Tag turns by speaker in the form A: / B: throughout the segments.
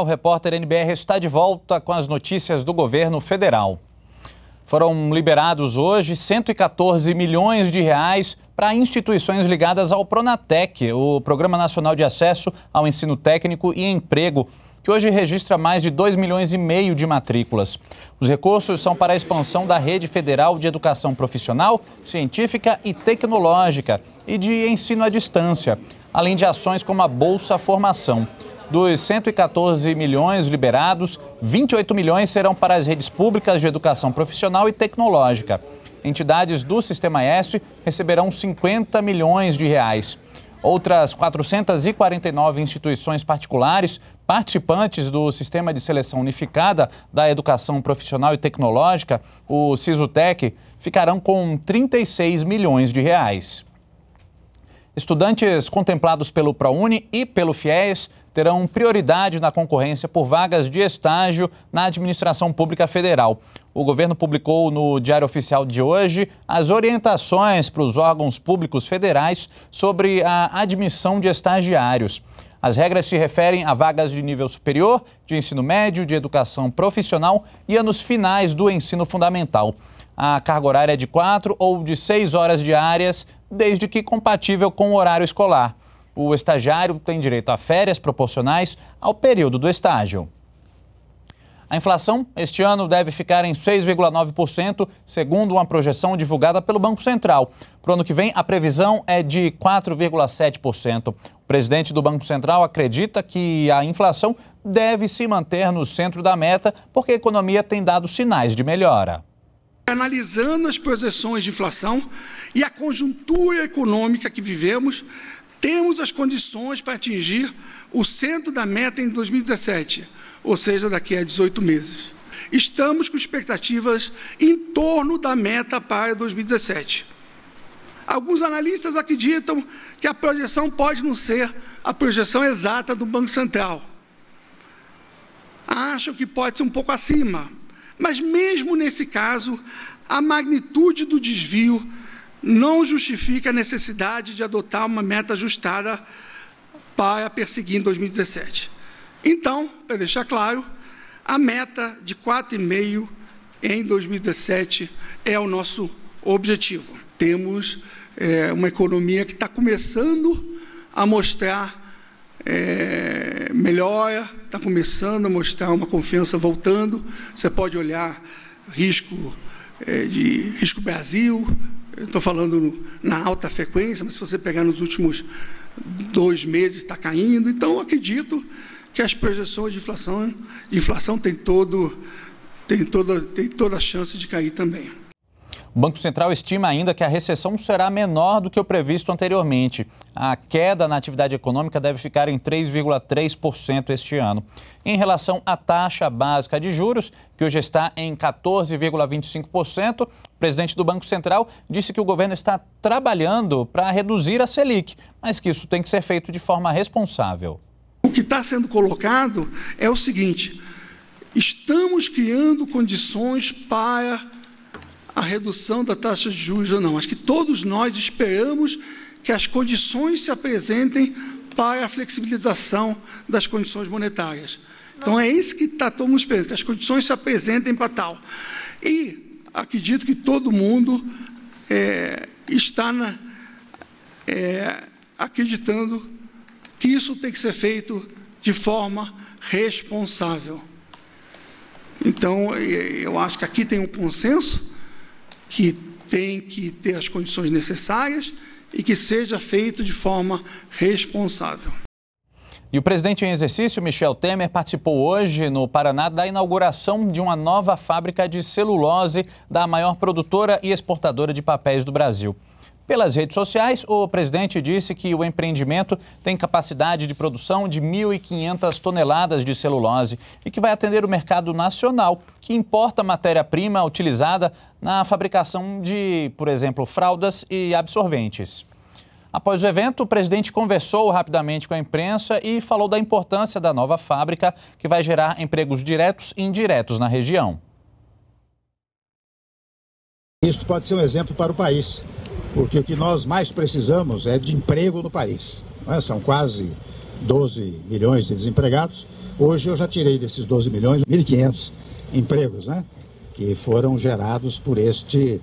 A: o repórter NBR está de volta com as notícias do governo federal. Foram liberados hoje 114 milhões de reais para instituições ligadas ao Pronatec, o Programa Nacional de Acesso ao Ensino Técnico e Emprego, que hoje registra mais de 2 milhões e meio de matrículas. Os recursos são para a expansão da rede federal de educação profissional, científica e tecnológica e de ensino à distância, além de ações como a Bolsa Formação. Dos 114 milhões liberados, 28 milhões serão para as redes públicas de educação profissional e tecnológica. Entidades do Sistema S receberão 50 milhões de reais. Outras 449 instituições particulares, participantes do Sistema de Seleção Unificada da Educação Profissional e Tecnológica, o SISUTEC, ficarão com 36 milhões de reais. Estudantes contemplados pelo ProUni e pelo FIES terão prioridade na concorrência por vagas de estágio na administração pública federal. O governo publicou no Diário Oficial de hoje as orientações para os órgãos públicos federais sobre a admissão de estagiários. As regras se referem a vagas de nível superior, de ensino médio, de educação profissional e anos finais do ensino fundamental. A carga horária é de quatro ou de seis horas diárias, desde que compatível com o horário escolar. O estagiário tem direito a férias proporcionais ao período do estágio. A inflação este ano deve ficar em 6,9%, segundo uma projeção divulgada pelo Banco Central. Para o ano que vem, a previsão é de 4,7%. O presidente do Banco Central acredita que a inflação deve se manter no centro da meta, porque a economia tem dado sinais de melhora.
B: Analisando as projeções de inflação e a conjuntura econômica que vivemos, temos as condições para atingir o centro da meta em 2017, ou seja, daqui a 18 meses. Estamos com expectativas em torno da meta para 2017. Alguns analistas acreditam que a projeção pode não ser a projeção exata do Banco Central. Acham que pode ser um pouco acima, mas mesmo nesse caso, a magnitude do desvio não justifica a necessidade de adotar uma meta ajustada para perseguir em 2017. Então, para deixar claro, a meta de 4,5 em 2017 é o nosso objetivo. Temos é, uma economia que está começando a mostrar é, melhora, está começando a mostrar uma confiança voltando. Você pode olhar risco é, de Risco Brasil, estou falando na alta frequência, mas se você pegar nos últimos dois meses está caindo. Então, acredito que as projeções de inflação, inflação tem, todo, tem, toda, tem toda a chance de cair também.
A: O Banco Central estima ainda que a recessão será menor do que o previsto anteriormente. A queda na atividade econômica deve ficar em 3,3% este ano. Em relação à taxa básica de juros, que hoje está em 14,25%, o presidente do Banco Central disse que o governo está trabalhando para reduzir a Selic, mas que isso tem que ser feito de forma responsável. O que está sendo colocado é o seguinte:
B: estamos criando condições para a redução da taxa de juros ou não. Acho que todos nós esperamos que as condições se apresentem para a flexibilização das condições monetárias. Então é isso que está todo mundo esperando, que as condições se apresentem para tal. E acredito que todo mundo é, está na, é, acreditando que isso tem que ser feito de forma responsável. Então, eu acho que aqui tem um consenso que tem que ter as condições necessárias e que seja feito de forma
A: responsável. E o presidente em exercício, Michel Temer, participou hoje no Paraná da inauguração de uma nova fábrica de celulose da maior produtora e exportadora de papéis do Brasil. Pelas redes sociais, o presidente disse que o empreendimento tem capacidade de produção de 1.500 toneladas de celulose e que vai atender o mercado nacional, que importa matéria-prima utilizada na fabricação de, por exemplo, fraldas e absorventes. Após o evento, o presidente conversou rapidamente com a imprensa e falou da importância da nova fábrica, que vai gerar empregos diretos e indiretos na região.
B: Isto pode ser um exemplo para o país porque o que nós mais precisamos é de emprego no país. É? São quase 12 milhões de desempregados. Hoje eu já tirei desses 12 milhões 1.500 empregos, né? Que foram gerados por este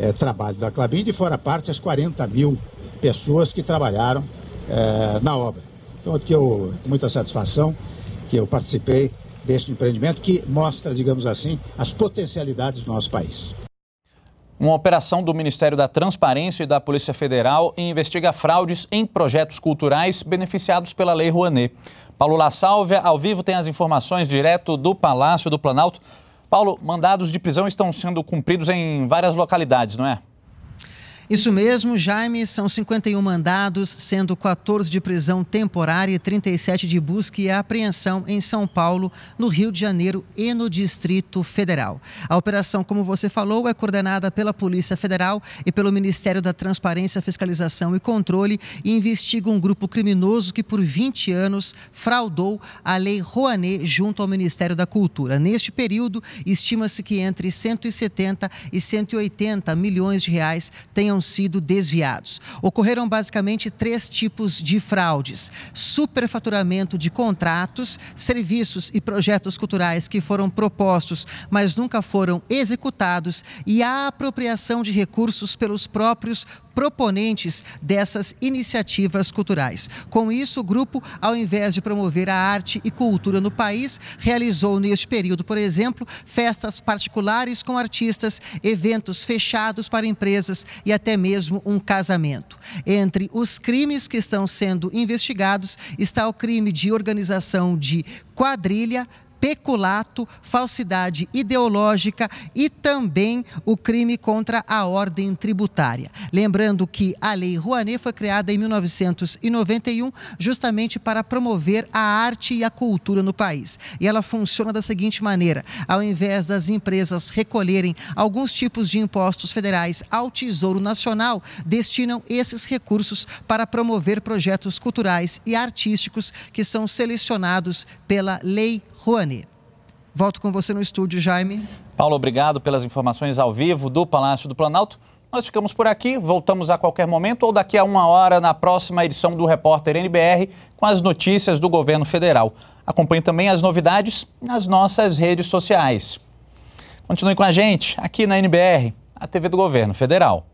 B: é, trabalho da Clabinde, fora parte as 40 mil pessoas que trabalharam é, na obra. Então, aqui eu, com muita satisfação que eu participei deste empreendimento que mostra, digamos assim, as potencialidades do nosso país.
A: Uma operação do Ministério da Transparência e da Polícia Federal investiga fraudes em projetos culturais beneficiados pela Lei Rouanet. Paulo La Sálvia, ao vivo, tem as informações direto do Palácio do Planalto. Paulo, mandados de prisão estão sendo cumpridos em várias localidades, não é?
C: Isso mesmo, Jaime, são 51 mandados, sendo 14 de prisão temporária e 37 de busca e apreensão em São Paulo, no Rio de Janeiro e no Distrito Federal. A operação, como você falou, é coordenada pela Polícia Federal e pelo Ministério da Transparência, Fiscalização e Controle e investiga um grupo criminoso que por 20 anos fraudou a Lei Rouanet junto ao Ministério da Cultura. Neste período, estima-se que entre 170 e 180 milhões de reais tenham sido desviados. Ocorreram basicamente três tipos de fraudes: superfaturamento de contratos, serviços e projetos culturais que foram propostos, mas nunca foram executados, e a apropriação de recursos pelos próprios proponentes dessas iniciativas culturais. Com isso, o grupo, ao invés de promover a arte e cultura no país, realizou neste período, por exemplo, festas particulares com artistas, eventos fechados para empresas e até até mesmo um casamento. Entre os crimes que estão sendo investigados está o crime de organização de quadrilha, peculato, falsidade ideológica e também o crime contra a ordem tributária. Lembrando que a Lei Rouanet foi criada em 1991 justamente para promover a arte e a cultura no país. E ela funciona da seguinte maneira: ao invés das empresas recolherem alguns tipos de impostos federais ao Tesouro Nacional, destinam esses recursos para promover projetos culturais e artísticos que são selecionados pela Lei Rouani. Volto com você no estúdio, Jaime.
A: Paulo, obrigado pelas informações ao vivo do Palácio do Planalto. Nós ficamos por aqui, voltamos a qualquer momento ou daqui a uma hora na próxima edição do Repórter NBR com as notícias do governo federal. Acompanhe também as novidades nas nossas redes sociais. Continue com a gente aqui na NBR, a TV do Governo Federal.